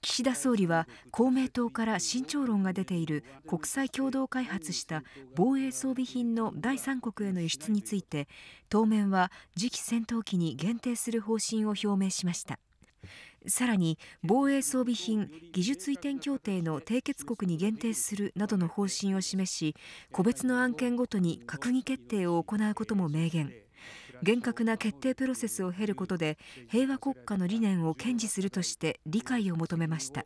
岸田総理は公明党から慎重論が出ている国際共同開発した防衛装備品の第三国への輸出について当面は次期戦闘機に限定する方針を表明しましたさらに防衛装備品技術移転協定の締結国に限定するなどの方針を示し個別の案件ごとに閣議決定を行うことも明言厳格な決定プロセスを経ることで平和国家の理念を堅持するとして理解を求めました。